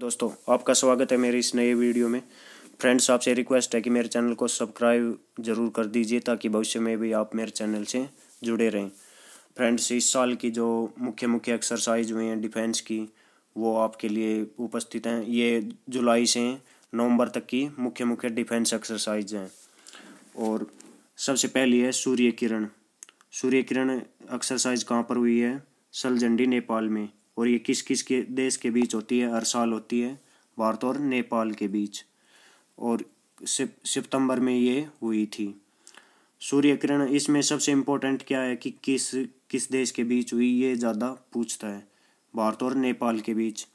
दोस्तों आपका स्वागत है मेरे इस नए वीडियो में फ्रेंड्स आपसे रिक्वेस्ट है कि मेरे चैनल को सब्सक्राइब जरूर कर दीजिए ताकि भविष्य में भी आप मेरे चैनल से जुड़े रहें फ्रेंड्स इस साल की जो मुख्य मुख्य एक्सरसाइज हुई हैं डिफेंस की वो आपके लिए उपस्थित हैं ये जुलाई से नवंबर तक की मुख्य मुख्य डिफेंस एक्सरसाइज हैं और सबसे पहली है सूर्य किरण सूर्य किरण एक्सरसाइज कहाँ पर हुई है सलजंडी नेपाल में और ये किस किस के देश के बीच होती है हर साल होती है भारत और नेपाल के बीच और सितंबर में ये हुई थी सूर्य किरण इसमें सबसे इम्पोर्टेंट क्या है कि किस किस देश के बीच हुई ये ज़्यादा पूछता है भारत और नेपाल के बीच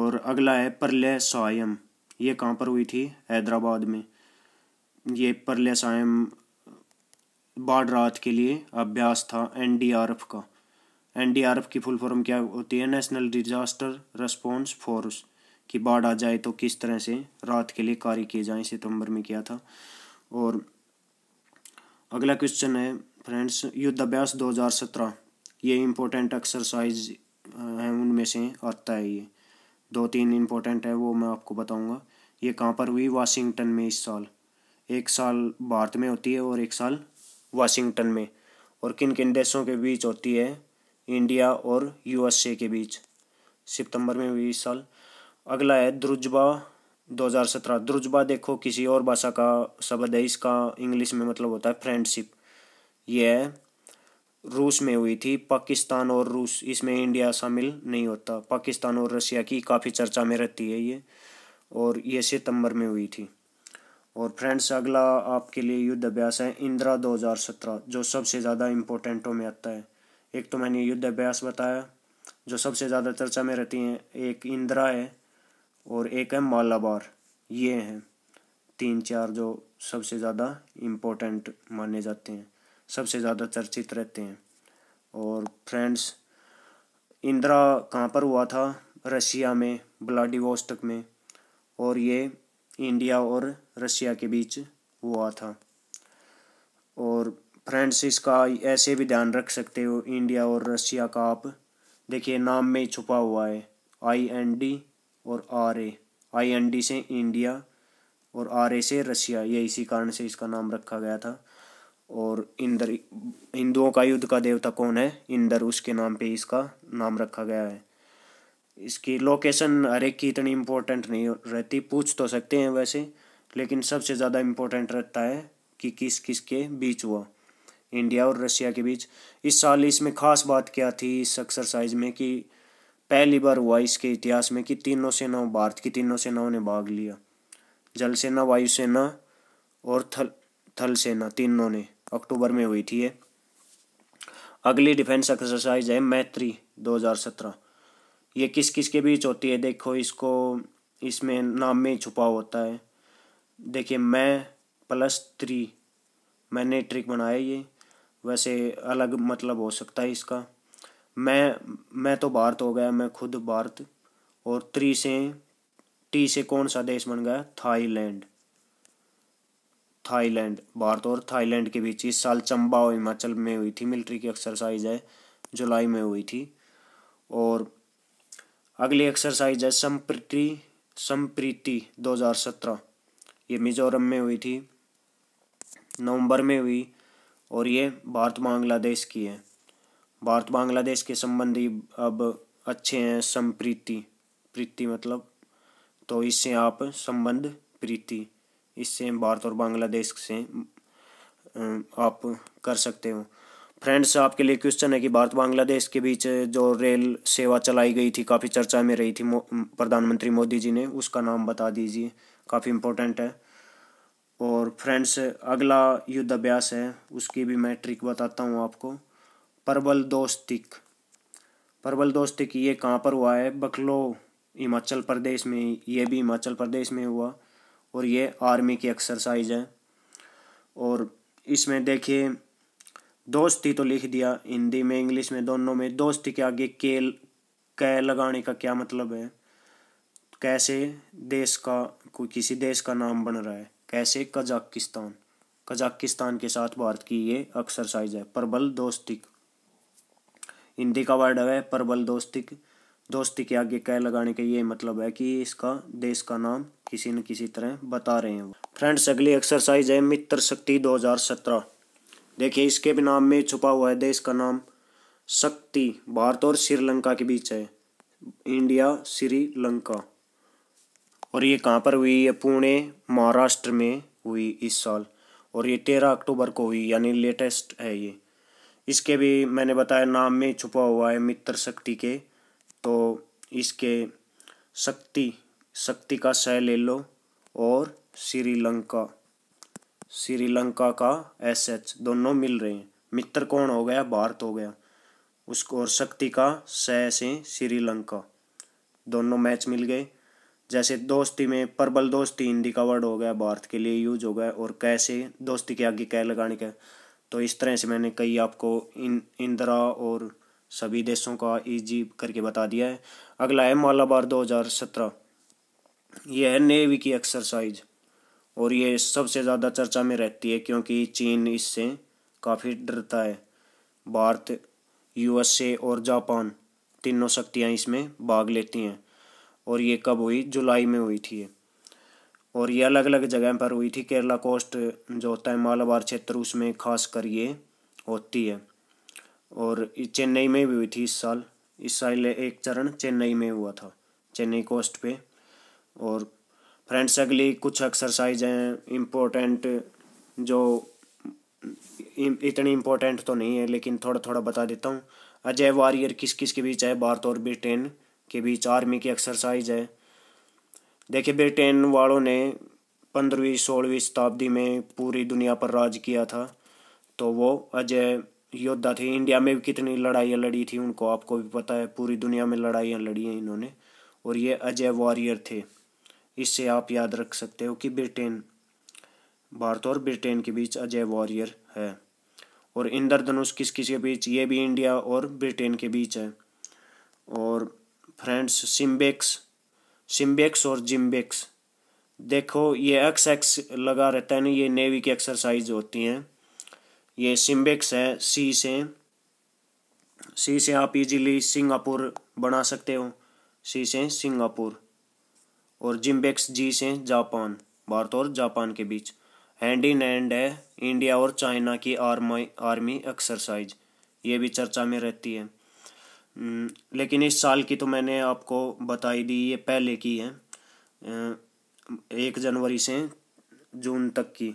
और अगला है प्रलय सायम ये कहाँ पर हुई थी हैदराबाद में ये प्रलय सायम बाढ़ रात के लिए अभ्यास था एनडीआरएफ का एनडीआरएफ की फुल फॉर्म क्या होती है नेशनल डिजास्टर रेस्पॉन्स फोर्स कि बाढ़ आ जाए तो किस तरह से रात के लिए कार्य किए जाएं सितंबर में किया था और अगला क्वेश्चन है फ्रेंड्स युद्धाभ्यास 2017 ये इम्पोर्टेंट एक्सरसाइज हैं उनमें से आता है ये दो तीन इम्पोर्टेंट है वो मैं आपको बताऊंगा ये कहाँ पर हुई वाशिंगटन में इस साल एक साल भारत में होती है और एक साल वाशिंगटन में और किन किन देशों के बीच होती है इंडिया और यूएसए के बीच सितंबर में हुई इस साल अगला है द्रुजबा 2017 द्रुजबा देखो किसी और भाषा का शब्द है इसका इंग्लिश में मतलब होता है फ्रेंडशिप यह रूस में हुई थी पाकिस्तान और रूस इसमें इंडिया शामिल नहीं होता पाकिस्तान और रशिया की काफ़ी चर्चा में रहती है ये और ये सितंबर में हुई थी और फ्रेंड्स अगला आपके लिए युद्ध अभ्यास है इंदिरा 2017 जो सबसे ज़्यादा इम्पोर्टेंटों में आता है एक तो मैंने युद्ध अभ्यास बताया जो सबसे ज़्यादा चर्चा में रहती हैं एक इंदिरा है और एक है मालाबार ये हैं तीन चार जो सबसे ज़्यादा इम्पोर्टेंट माने जाते हैं सबसे ज़्यादा चर्चित रहते हैं और फ्रेंड्स इंदिरा कहाँ पर हुआ था रशिया में ब्लाडिवोस्टक में और ये इंडिया और रशिया के बीच हुआ था और फ्रेंड्स इसका ऐसे भी ध्यान रख सकते हो इंडिया और रशिया का आप देखिए नाम में ही छुपा हुआ है आई एन डी और R A I N D से इंडिया और आर ए से रसिया ये इसी कारण से इसका नाम रखा गया था और इंदर हिंदुओं का युद्ध का देवता कौन है इंदर उसके नाम पे इसका नाम रखा गया है इसकी लोकेशन हर एक की इतनी इम्पोर्टेंट नहीं रहती पूछ तो सकते हैं वैसे लेकिन सबसे ज़्यादा इम्पोर्टेंट रहता है कि किस किस के बीच हुआ इंडिया और रशिया के बीच इस साल इसमें खास बात क्या थी इस एक्सरसाइज में कि पहली बार हुआ इसके इतिहास में कि तीनों सेनाओं भारत की तीनों सेनाओं ने भाग लिया जल सेना वायुसेना और थल थल सेना तीनों ने अक्टूबर में हुई थी ये अगली डिफेंस एक्सरसाइज है मैत्री 2017 ये किस किस के बीच होती है देखो इसको इसमें नाम में छुपा होता है देखिए मैं प्लस थ्री मैंने ट्रिक बनाया ये वैसे अलग मतलब हो सकता है इसका मैं मैं तो भारत हो गया मैं खुद भारत और त्री से टी से कौन सा देश बन गया थाईलैंड थाईलैंड भारत और थाईलैंड के बीच इस साल चंबा और हिमाचल में हुई थी मिलिट्री की एक्सरसाइज है जुलाई में हुई थी और अगली एक्सरसाइज है संप्रीति संप्रीति 2017 ये मिजोरम में हुई थी नवंबर में हुई और ये भारत बांग्लादेश की है भारत बांग्लादेश के संबंधी अब अच्छे हैं संप्रीति प्रीति मतलब तो इससे आप संबंध प्रीति इससे भारत और बांग्लादेश से आप कर सकते हो फ्रेंड्स आपके लिए क्वेश्चन है कि भारत बांग्लादेश के बीच जो रेल सेवा चलाई गई थी काफ़ी चर्चा में रही थी प्रधानमंत्री मोदी जी ने उसका नाम बता दीजिए काफ़ी इम्पोर्टेंट है और फ्रेंड्स अगला युद्ध अभ्यास है उसकी भी मैं ट्रिक बताता हूँ आपको परबल दोस्तिक परबल दोस्तिक ये कहाँ पर हुआ है बकलो हिमाचल प्रदेश में ये भी हिमाचल प्रदेश में हुआ और ये आर्मी की एक्सरसाइज है और इसमें देखिए दोस्ती तो लिख दिया हिंदी में इंग्लिश में दोनों में दोस्ती के आगे के कै लगाने का क्या मतलब है कैसे देश का कोई किसी देश का नाम बन रहा है कैसे कजाकिस्तान कजाकिस्तान के साथ भारत की ये एक्सरसाइज है प्रबल दोस्तिक हिंदी का वर्ड है प्रबल दोस्तिक दोस्ती के आगे कह लगाने का ये मतलब है कि इसका देश का नाम किसी न किसी तरह बता रहे हैं फ्रेंड्स अगली एक्सरसाइज है मित्र शक्ति 2017 देखिए इसके भी नाम में छुपा हुआ है देश का नाम शक्ति भारत और श्रीलंका के बीच है इंडिया श्रीलंका और ये कहाँ पर हुई है पुणे महाराष्ट्र में हुई इस साल और ये तेरह अक्टूबर को हुई यानी लेटेस्ट है ये इसके भी मैंने बताया नाम में छुपा हुआ है मित्र शक्ति के तो इसके शक्ति शक्ति का सह ले लो और श्रीलंका श्रीलंका का एस एच दोनों मिल रहे हैं मित्र कौन हो गया भारत हो गया उसको और शक्ति का सह से श्रीलंका दोनों मैच मिल गए जैसे दोस्ती में प्रबल दोस्ती हिंदी का वर्ड हो गया भारत के लिए यूज हो गया और कैसे दोस्ती के आगे कै लगाने का तो इस तरह से मैंने कई आपको इन इंदिरा और सभी देशों का इजी करके बता दिया है अगला है मालाबार 2017 यह है नेवी की एक्सरसाइज और ये सबसे ज़्यादा चर्चा में रहती है क्योंकि चीन इससे काफ़ी डरता है भारत यूएसए और जापान तीनों शक्तियाँ इसमें भाग लेती हैं और ये कब हुई जुलाई में हुई थी और ये अलग अलग जगह पर हुई थी केरला कोस्ट जो होता है मालाबार क्षेत्र उसमें खास कर ये होती है और चेन्नई में भी हुई थी इस साल इस साल एक चरण चेन्नई में हुआ था चेन्नई कोस्ट पे और फ्रेंड्स अगली कुछ एक्सरसाइज हैं इम्पोर्टेंट जो इतनी इम्पोर्टेंट तो नहीं है लेकिन थोड़ा थोड़ा बता देता हूँ अजय वारियर किस किस के बीच है भारत और ब्रिटेन के बीच आर्मी की एक्सरसाइज है देखिए ब्रिटेन वालों ने पंद्रहवीं सोलहवीं शताब्दी में पूरी दुनिया पर राज किया था तो वो अजय योद्धा थे इंडिया में भी कितनी लड़ाइयाँ लड़ी थी उनको आपको भी पता है पूरी दुनिया में लड़ाइयाँ लड़ी हैं इन्होंने और ये अजय वॉरियर थे इससे आप याद रख सकते हो कि ब्रिटेन भारत और ब्रिटेन के बीच अजय वॉरियर है और इंद्रधनुष किस किस के बीच ये भी इंडिया और ब्रिटेन के बीच है और फ्रेंड्स सिम्बेक्स सिम्बेक्स और जिम्बेक्स देखो ये एक्स एक्स लगा रहता है ना ये नेवी की एक्सरसाइज होती हैं ये सिम्बेक्स है सी से सी से आप इजीली सिंगापुर बना सकते हो सी से सिंगापुर और जिम्बेक्स जी से जापान भारत और जापान के बीच हैंड इन हैंड है इंडिया और चाइना की आर्मी आर्मी एक्सरसाइज ये भी चर्चा में रहती है हम्म, लेकिन इस साल की तो मैंने आपको बताई दी ये पहले की है एक जनवरी से जून तक की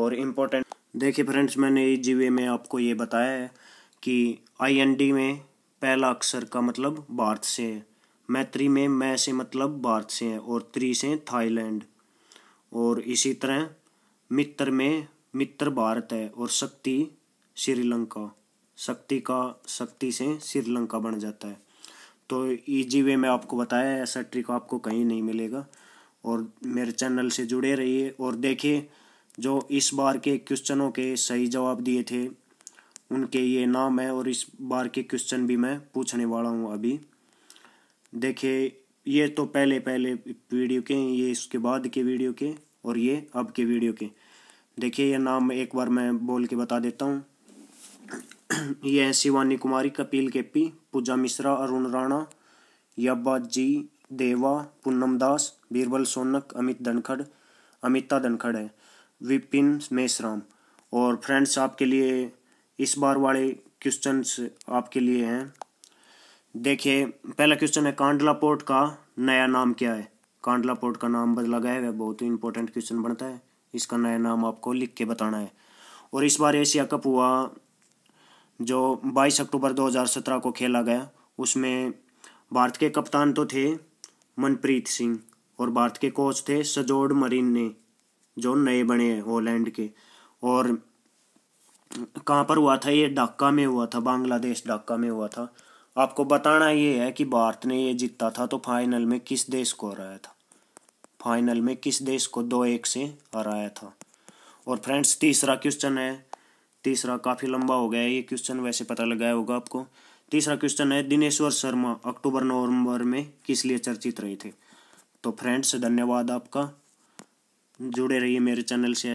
और इम्पोर्टेंट देखिए फ्रेंड्स मैंने इस जीवे में आपको ये बताया है कि आईएनडी में पहला अक्षर का मतलब भारत से है मैत्री में मै से मतलब भारत से है और त्री से थाईलैंड और इसी तरह मित्र में मित्र भारत है और शक्ति श्रीलंका शक्ति का शक्ति से श्रीलंका बन जाता है तो इजी वे में आपको बताया ऐसा ट्रिक आपको कहीं नहीं मिलेगा और मेरे चैनल से जुड़े रहिए और देखिए जो इस बार के क्वेश्चनों के सही जवाब दिए थे उनके ये नाम है और इस बार के क्वेश्चन भी मैं पूछने वाला हूँ अभी देखिए ये तो पहले पहले वीडियो के ये इसके बाद के वीडियो के और ये अब के वीडियो के देखिए ये नाम एक बार मैं बोल के बता देता हूँ ये हैं शिवानी कुमारी कपिल के पी पूजा मिश्रा अरुण राणा यब्बा जी देवा पूनम दास बीरबल सोनक अमित धनखड़ अमिता धनखड़ है विपिन मेसराम और फ्रेंड्स आपके लिए इस बार वाले क्वेश्चंस आपके लिए हैं देखिए पहला क्वेश्चन है कांडला पोर्ट का नया नाम क्या है कांडला पोर्ट का नाम बदला गया है बहुत ही इंपॉर्टेंट क्वेश्चन बनता है इसका नया नाम आपको लिख के बताना है और इस बार एशिया कप हुआ जो 22 अक्टूबर 2017 को खेला गया उसमें भारत के कप्तान तो थे मनप्रीत सिंह और भारत के कोच थे सजोड मरीन ने जो नए बने हैं हॉलैंड के और कहाँ पर हुआ था ये ढाका में हुआ था बांग्लादेश ढाका में हुआ था आपको बताना ये है कि भारत ने ये जीता था तो फाइनल में किस देश को हराया था फाइनल में किस देश को दो एक से हराया था और फ्रेंड्स तीसरा क्वेश्चन है तीसरा काफ़ी लंबा हो गया है ये क्वेश्चन वैसे पता लगाया होगा आपको तीसरा क्वेश्चन है दिनेश्वर शर्मा अक्टूबर नवंबर में किस लिए चर्चित रहे थे तो फ्रेंड्स धन्यवाद आपका जुड़े रहिए मेरे चैनल से